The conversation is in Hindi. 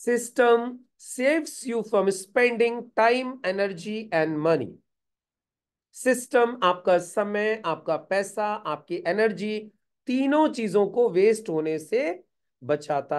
system saves you from spending time, energy and money. system आपका समय आपका पैसा आपकी energy तीनों चीजों को waste होने से बचाता है